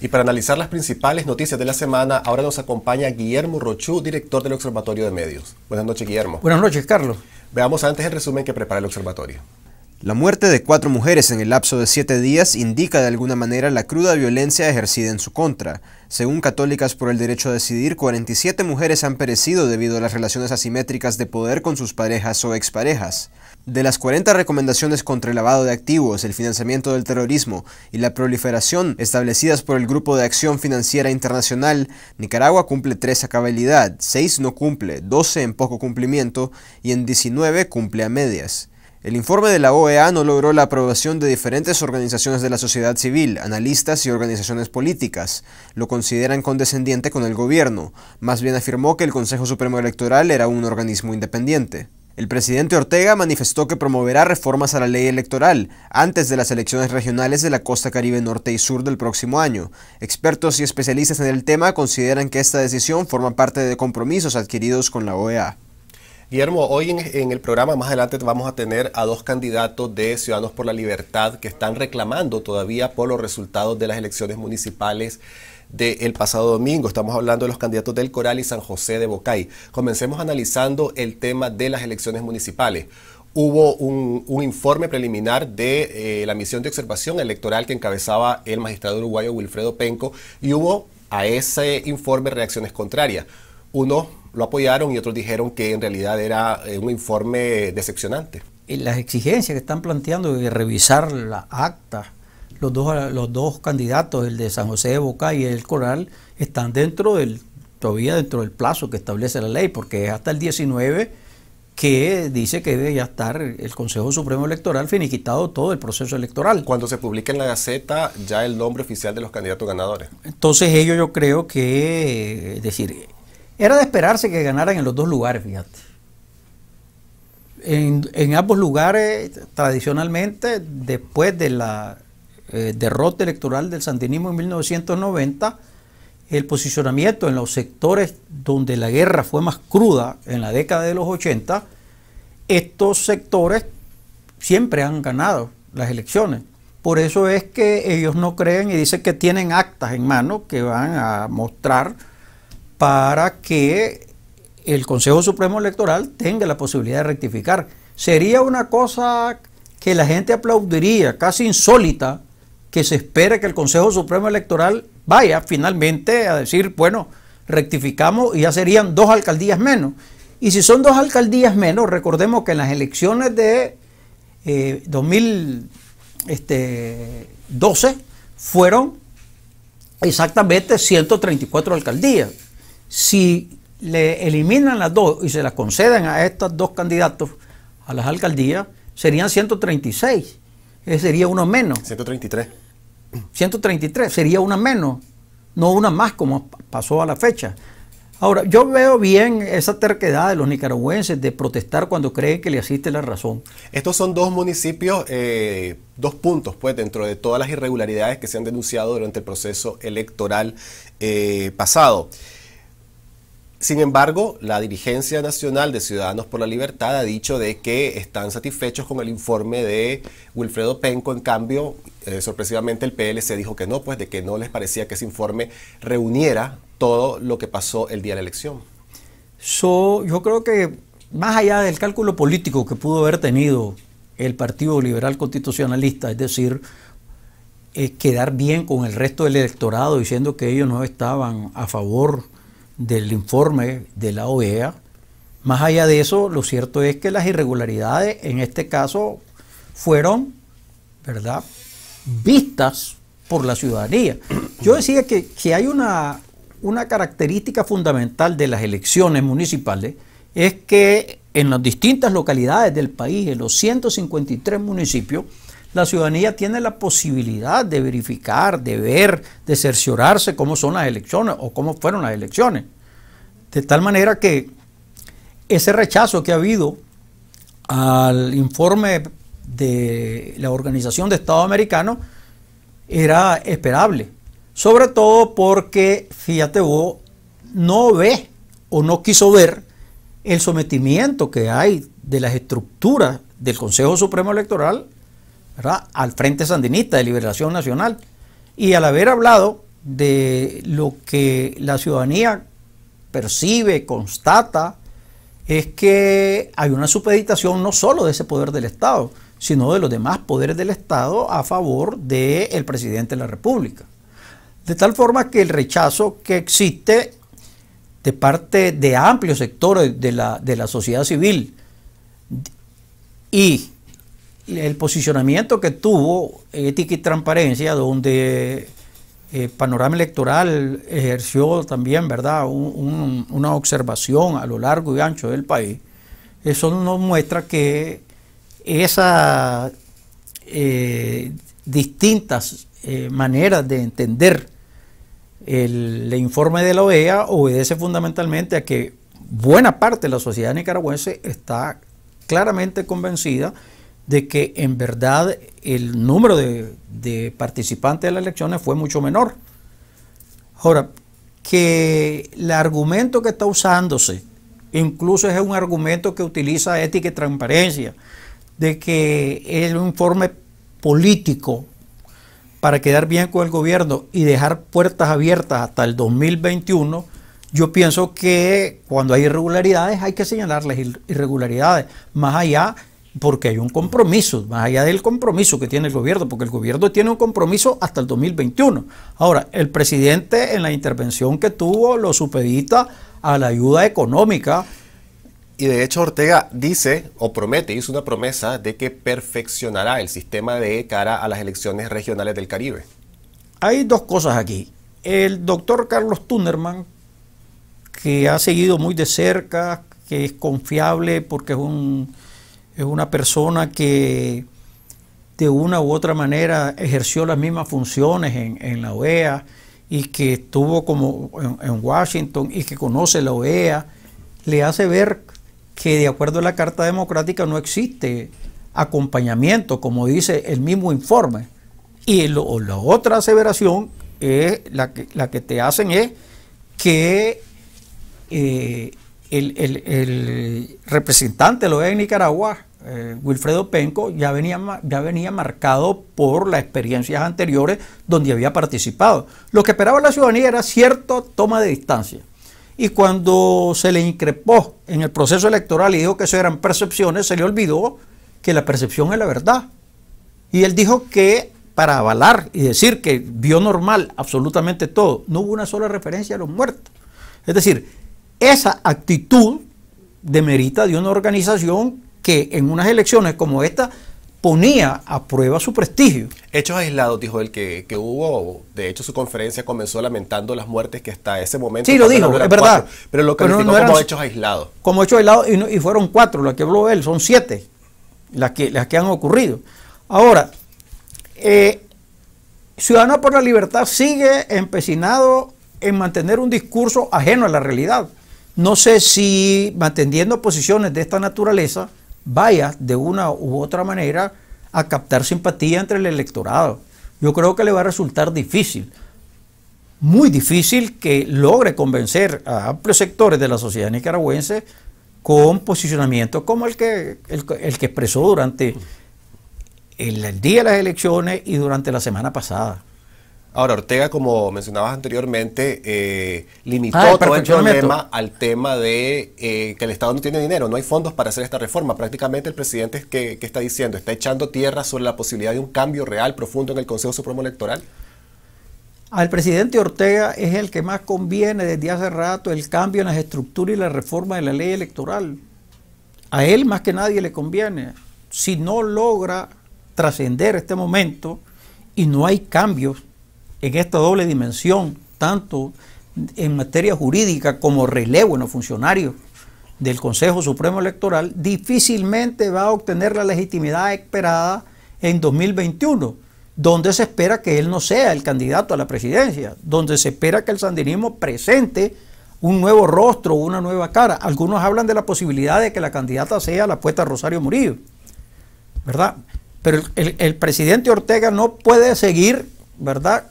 Y para analizar las principales noticias de la semana, ahora nos acompaña Guillermo Rochú, director del Observatorio de Medios. Buenas noches, Guillermo. Buenas noches, Carlos. Veamos antes el resumen que prepara el observatorio. La muerte de cuatro mujeres en el lapso de siete días indica de alguna manera la cruda violencia ejercida en su contra. Según Católicas por el Derecho a Decidir, 47 mujeres han perecido debido a las relaciones asimétricas de poder con sus parejas o exparejas. De las 40 recomendaciones contra el lavado de activos, el financiamiento del terrorismo y la proliferación establecidas por el Grupo de Acción Financiera Internacional, Nicaragua cumple 3 a cabalidad, 6 no cumple, 12 en poco cumplimiento y en 19 cumple a medias. El informe de la OEA no logró la aprobación de diferentes organizaciones de la sociedad civil, analistas y organizaciones políticas. Lo consideran condescendiente con el gobierno, más bien afirmó que el Consejo Supremo Electoral era un organismo independiente. El presidente Ortega manifestó que promoverá reformas a la ley electoral antes de las elecciones regionales de la costa caribe norte y sur del próximo año. Expertos y especialistas en el tema consideran que esta decisión forma parte de compromisos adquiridos con la OEA. Guillermo, hoy en, el programa más adelante vamos a tener a dos candidatos de Ciudadanos por la Libertad que están reclamando todavía por los resultados de las elecciones municipales del pasado domingo. Estamos hablando de los candidatos del Coral y San José de Bocay. Comencemos analizando el tema de las elecciones municipales hubo un, informe preliminar de eh, la misión de observación electoral que encabezaba el magistrado uruguayo Wilfredo Penco y hubo a ese informe reacciones contrarias. Unos lo apoyaron y otros dijeron que en realidad era eh, un informe decepcionante. Y las exigencias que están planteando de revisar la acta los dos, los dos candidatos, el de San José de Boca y el Coral, están dentro del, todavía dentro del plazo que establece la ley, porque es hasta el 19 que dice que debe ya estar el Consejo Supremo Electoral finiquitado todo el proceso electoral. Cuando se publique en la Gaceta ya el nombre oficial de los candidatos ganadores. Entonces ellos yo creo que, es decir, era de esperarse que ganaran en los dos lugares, fíjate. en ambos lugares, tradicionalmente, después de la eh, derrota electoral del sandinismo en 1990, el posicionamiento en los sectores donde la guerra fue más cruda en la década de los 80, estos sectores siempre han ganado las elecciones. Por eso es que ellos no creen y dicen que tienen actas en mano que van a mostrar para que el Consejo Supremo Electoral tenga la posibilidad de rectificar. Sería una cosa que la gente aplaudiría, casi insólita, que se espera que el Consejo Supremo Electoral vaya finalmente a decir, bueno, rectificamos y ya serían dos alcaldías menos. Y si son dos alcaldías menos, recordemos que en las elecciones de 2012 eh, este, fueron exactamente 134 alcaldías. Si le eliminan las dos y se las conceden a estos dos candidatos a las alcaldías, serían 136. Eh, sería uno menos. 133. 133, sería una menos, no una más como pasó a la fecha. Ahora, yo veo bien esa terquedad de los nicaragüenses de protestar cuando creen que le asiste la razón. Estos son dos municipios, eh, dos puntos, pues, dentro de todas las irregularidades que se han denunciado durante el proceso electoral eh, pasado. Sin embargo, la dirigencia nacional de Ciudadanos por la Libertad ha dicho de que están satisfechos con el informe de Wilfredo Penco. En cambio, eh, sorpresivamente el PLC dijo que no, pues de que no les parecía que ese informe reuniera todo lo que pasó el día de la elección. yo creo que más allá del cálculo político que pudo haber tenido el Partido Liberal Constitucionalista, es decir, quedar bien con el resto del electorado diciendo que ellos no estaban a favor del informe de la OEA. Más allá de eso, lo cierto es que las irregularidades en este caso fueron, ¿verdad?, vistas por la ciudadanía. Yo decía que, que hay una, una característica fundamental de las elecciones municipales, es que en las distintas localidades del país, en los 153 municipios, la ciudadanía tiene la posibilidad de verificar, de ver, de cerciorarse cómo son las elecciones o cómo fueron las elecciones. De tal manera que ese rechazo que ha habido al informe de la Organización de Estado Americano era esperable. Sobre todo porque, fíjate vos, no ve o no quiso ver el sometimiento que hay de las estructuras del Consejo Supremo Electoral al Frente Sandinista de Liberación Nacional. Y al haber hablado de lo que la ciudadanía percibe, constata, es que hay una supeditación no solo de ese poder del Estado, sino de los demás poderes del Estado a favor del presidente de la República. De tal forma que el rechazo que existe de parte de amplios sectores de la, de la sociedad civil y el posicionamiento que tuvo Ética y Transparencia, donde eh, panorama electoral ejerció también, ¿verdad?, una observación a lo largo y ancho del país, eso nos muestra que esas eh, distintas eh, maneras de entender el, el, informe de la OEA obedece fundamentalmente a que buena parte de la sociedad nicaragüense está claramente convencida de que en verdad el número de, participantes de las elecciones fue mucho menor. Ahora, que el argumento que está usándose, incluso es un argumento que utiliza ética y transparencia, de que es un informe político para quedar bien con el gobierno y dejar puertas abiertas hasta el 2021, yo pienso que cuando hay irregularidades hay que señalar las irregularidades, más allá porque hay un compromiso, más allá del compromiso que tiene el gobierno, porque el gobierno tiene un compromiso hasta el 2021. Ahora, el presidente en la intervención que tuvo lo supedita a la ayuda económica. Y de hecho Ortega dice o promete, hizo una promesa de que perfeccionará el sistema de cara a las elecciones regionales del Caribe. Hay dos cosas aquí. El doctor Carlos Tunerman, que ha seguido muy de cerca, que es confiable porque es un es una persona que de una u otra manera ejerció las mismas funciones en, la OEA y que estuvo como en, Washington y que conoce la OEA, le hace ver que de acuerdo a la Carta Democrática no existe acompañamiento, como dice el mismo informe. Y la otra aseveración es la que, te hacen es que eh, el, el, representante de la OEA en Nicaragua eh, Wilfredo Penco ya venía, ya venía marcado por las experiencias anteriores donde había participado. Lo que esperaba la ciudadanía era cierta toma de distancia. Y cuando se le increpó en el proceso electoral y dijo que eso eran percepciones, se le olvidó que la percepción es la verdad. Y él dijo que para avalar y decir que vio normal absolutamente todo, no hubo una sola referencia a los muertos. Es decir, esa actitud demerita de una organización que en unas elecciones como esta ponía a prueba su prestigio. Hechos aislados, dijo él, que, hubo, de hecho su conferencia comenzó lamentando las muertes que hasta ese momento... Sí, lo dijo, es verdad. pero lo calificó no eran, como hechos aislados. Como hechos aislados y, fueron cuatro las que habló él, son siete las que, las que han ocurrido. Ahora, eh, Ciudadanos por la Libertad sigue empecinado en mantener un discurso ajeno a la realidad. No sé si manteniendo posiciones de esta naturaleza vaya de una u otra manera a captar simpatía entre el electorado. Yo creo que le va a resultar difícil, muy difícil que logre convencer a amplios sectores de la sociedad nicaragüense con posicionamientos como el que, el, que expresó durante el día de las elecciones y durante la semana pasada. Ahora, Ortega, como mencionabas anteriormente, eh, limitó ah, todo el problema al tema de eh, que el Estado no tiene dinero, no hay fondos para hacer esta reforma. Prácticamente el presidente, ¿qué está diciendo? ¿Está echando tierra sobre la posibilidad de un cambio real, profundo en el Consejo Supremo Electoral? Al presidente Ortega es el que más conviene desde hace rato el cambio en las estructuras y la reforma de la ley electoral. A él más que nadie le conviene. Si no logra trascender este momento y no hay cambios en esta doble dimensión, tanto en materia jurídica como relevo en los funcionarios del Consejo Supremo Electoral, difícilmente va a obtener la legitimidad esperada en 2021, donde se espera que él no sea el candidato a la presidencia, donde se espera que el sandinismo presente un nuevo rostro, una nueva cara. Algunos hablan de la posibilidad de que la candidata sea la puesta Rosario Murillo, ¿verdad? Pero el presidente Ortega no puede seguir, ¿verdad?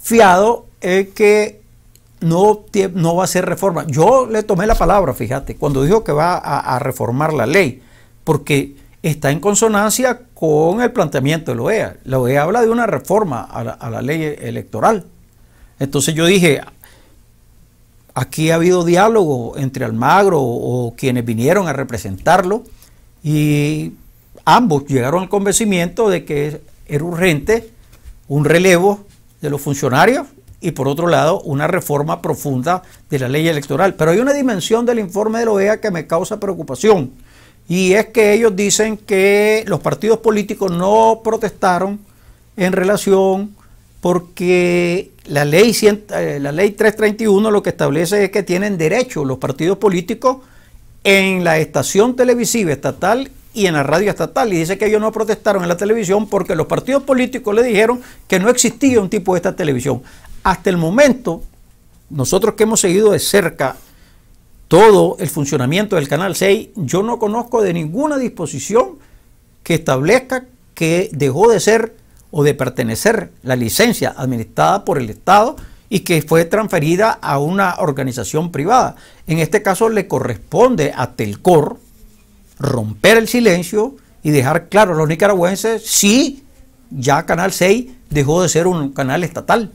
confiado en que no, no va a ser reforma. Yo le tomé la palabra, fíjate, cuando dijo que va a, reformar la ley, porque está en consonancia con el planteamiento de la OEA. La OEA habla de una reforma a la, ley electoral. Entonces yo dije, aquí ha habido diálogo entre Almagro o quienes vinieron a representarlo y ambos llegaron al convencimiento de que era urgente un relevo de los funcionarios y por otro lado una reforma profunda de la ley electoral. Pero hay una dimensión del informe de la OEA que me causa preocupación y es que ellos dicen que los partidos políticos no protestaron en relación porque la ley, eh, la ley 331 lo que establece es que tienen derecho los partidos políticos en la estación televisiva estatal y en la radio estatal. Y dice que ellos no protestaron en la televisión porque los partidos políticos le dijeron que no existía un tipo de esta televisión. Hasta el momento, nosotros que hemos seguido de cerca todo el funcionamiento del Canal 6, yo no conozco de ninguna disposición que establezca que dejó de ser o de pertenecer la licencia administrada por el Estado y que fue transferida a una organización privada. En este caso le corresponde a Telcor, romper el silencio y dejar claro a los nicaragüenses si ya Canal 6 dejó de ser un canal estatal.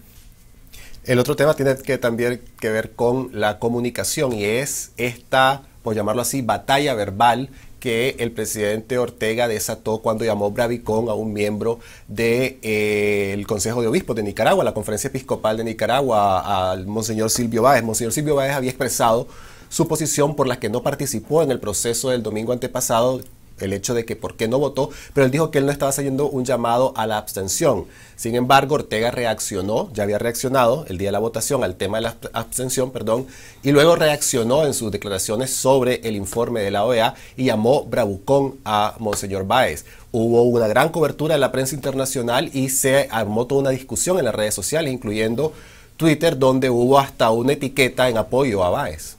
El otro tema tiene que también que ver con la comunicación y es esta, por llamarlo así, batalla verbal que el presidente Ortega desató cuando llamó Bravicón a un miembro del eh, Consejo de Obispos de Nicaragua, la Conferencia Episcopal de Nicaragua, al Monseñor Silvio Báez. Monseñor Silvio Báez había expresado su posición por la que no participó en el proceso del domingo antepasado el hecho de que por qué no votó, pero él dijo que él no estaba haciendo un llamado a la abstención. Sin embargo, Ortega reaccionó, ya había reaccionado el día de la votación al tema de la abstención, perdón, y luego reaccionó en sus declaraciones sobre el informe de la OEA y llamó bravucón a Monseñor Báez. Hubo una gran cobertura en la prensa internacional y se armó toda una discusión en las redes sociales, incluyendo Twitter, donde hubo hasta una etiqueta en apoyo a Báez.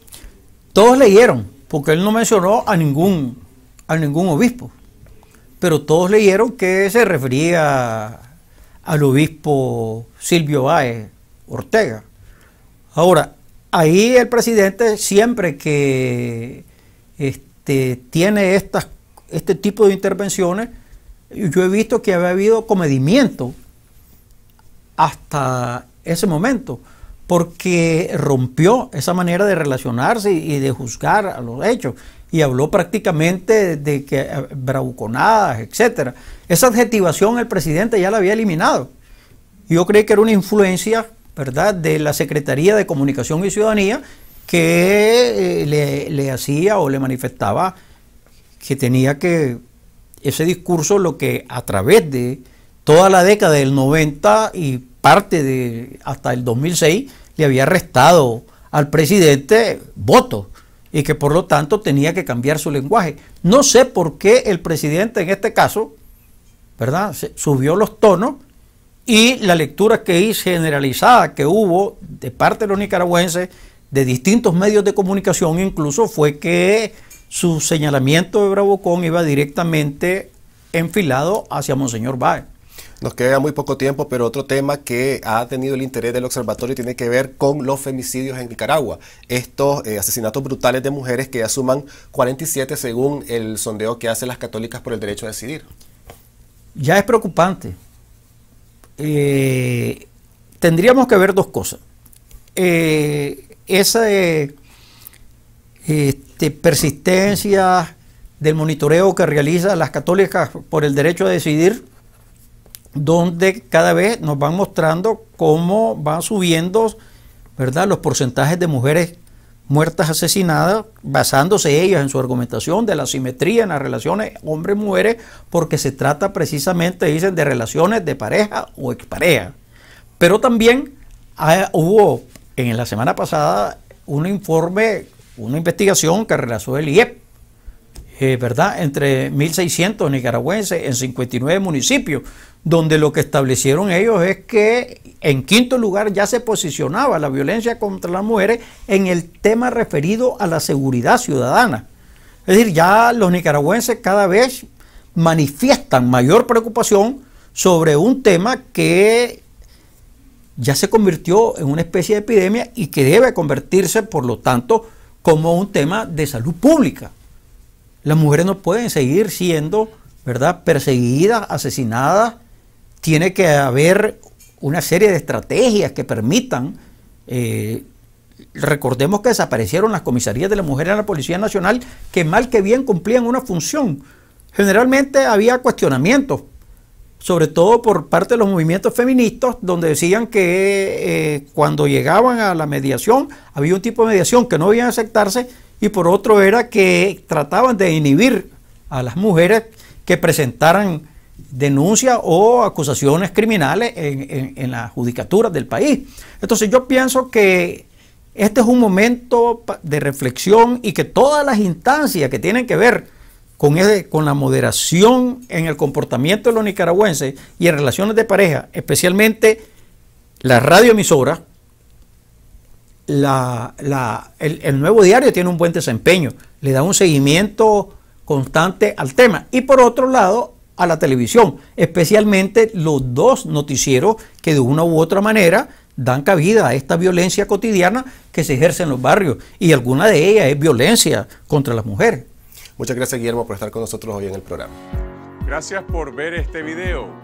Todos leyeron, porque él no mencionó a ningún, a ningún obispo, pero todos leyeron que se refería al obispo Silvio Báez Ortega. Ahora, ahí el presidente siempre que este, tiene estas, este tipo de intervenciones, yo he visto que había habido comedimiento hasta ese momento porque rompió esa manera de relacionarse y de juzgar a los hechos y habló prácticamente de que eh, bravuconadas, etcétera. Esa adjetivación el presidente ya la había eliminado. Yo creí que era una influencia, ¿verdad?, de la Secretaría de Comunicación y Ciudadanía que eh, le, le hacía o le manifestaba que tenía que ese discurso lo que a través de toda la década del 90 y parte de hasta el 2006 le había restado al presidente votos y que por lo tanto tenía que cambiar su lenguaje. No sé por qué el presidente en este caso, ¿verdad? subió los tonos y la lectura que hice generalizada que hubo de parte de los nicaragüenses, de distintos medios de comunicación incluso, fue que su señalamiento de Bravocón iba directamente enfilado hacia Monseñor Báez. Nos queda muy poco tiempo, pero otro tema que ha tenido el interés del observatorio tiene que ver con los femicidios en Nicaragua. Estos eh, asesinatos brutales de mujeres que ya suman 47 según el sondeo que hacen las católicas por el derecho a decidir. Ya es preocupante. Eh, tendríamos que ver dos cosas. Eh, esa este, persistencia del monitoreo que realizan las católicas por el derecho a decidir donde cada vez nos van mostrando cómo van subiendo ¿verdad? los porcentajes de mujeres muertas asesinadas, basándose ellas en su argumentación de la simetría en las relaciones hombres-mujeres, porque se trata precisamente, dicen, de relaciones de pareja o expareja. Pero también ah, hubo en la semana pasada un informe, una investigación que realizó el IEP, eh, ¿verdad? Entre 1.600 nicaragüenses en 59 municipios, donde lo que establecieron ellos es que en quinto lugar ya se posicionaba la violencia contra las mujeres en el tema referido a la seguridad ciudadana. Es decir, ya los nicaragüenses cada vez manifiestan mayor preocupación sobre un tema que ya se convirtió en una especie de epidemia y que debe convertirse, por lo tanto, como un tema de salud pública. Las mujeres no pueden seguir siendo, ¿verdad?, perseguidas, asesinadas. Tiene que haber una serie de estrategias que permitan. Eh, recordemos que desaparecieron las comisarías de la mujer en la Policía Nacional, que mal que bien cumplían una función. Generalmente había cuestionamientos, sobre todo por parte de los movimientos feministas, donde decían que eh, cuando llegaban a la mediación, había un tipo de mediación que no debían aceptarse y por otro era que trataban de inhibir a las mujeres que presentaran denuncias o acusaciones criminales en, la judicatura del país. Entonces yo pienso que este es un momento de reflexión y que todas las instancias que tienen que ver con, con la moderación en el comportamiento de los nicaragüenses y en relaciones de pareja, especialmente las radioemisoras, la, el, el, nuevo diario tiene un buen desempeño, le da un seguimiento constante al tema. Y por otro lado, a la televisión, especialmente los dos noticieros que de una u otra manera dan cabida a esta violencia cotidiana que se ejerce en los barrios. Y alguna de ellas es violencia contra las mujeres. Muchas gracias Guillermo por estar con nosotros hoy en el programa. Gracias por ver este video.